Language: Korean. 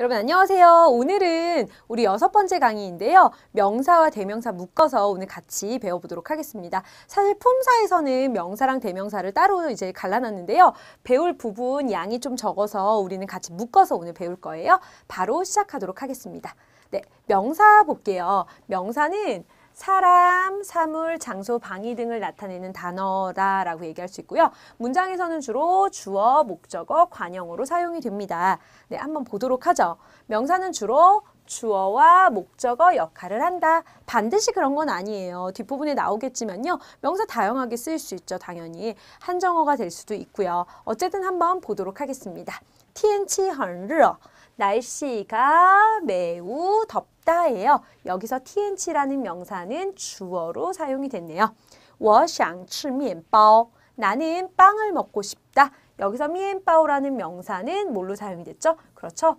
여러분 안녕하세요. 오늘은 우리 여섯 번째 강의인데요. 명사와 대명사 묶어서 오늘 같이 배워보도록 하겠습니다. 사실 품사에서는 명사랑 대명사를 따로 이제 갈라놨는데요. 배울 부분 양이 좀 적어서 우리는 같이 묶어서 오늘 배울 거예요. 바로 시작하도록 하겠습니다. 네, 명사 볼게요. 명사는 사람, 사물, 장소, 방위 등을 나타내는 단어다라고 얘기할 수 있고요. 문장에서는 주로 주어, 목적어, 관형으로 사용이 됩니다. 네, 한번 보도록 하죠. 명사는 주로 주어와 목적어 역할을 한다. 반드시 그런 건 아니에요. 뒷부분에 나오겠지만요. 명사 다양하게 쓰일 수 있죠. 당연히 한정어가 될 수도 있고요. 어쨌든 한번 보도록 하겠습니다. 天气很热, 날씨가 매우 접다예요. 여기서 t n c 라는 명사는 주어로 사용이 됐네요. 我想吃面包. 나는 빵을 먹고 싶다. 여기서 미엔바오라는 명사는 뭘로 사용이 됐죠? 그렇죠.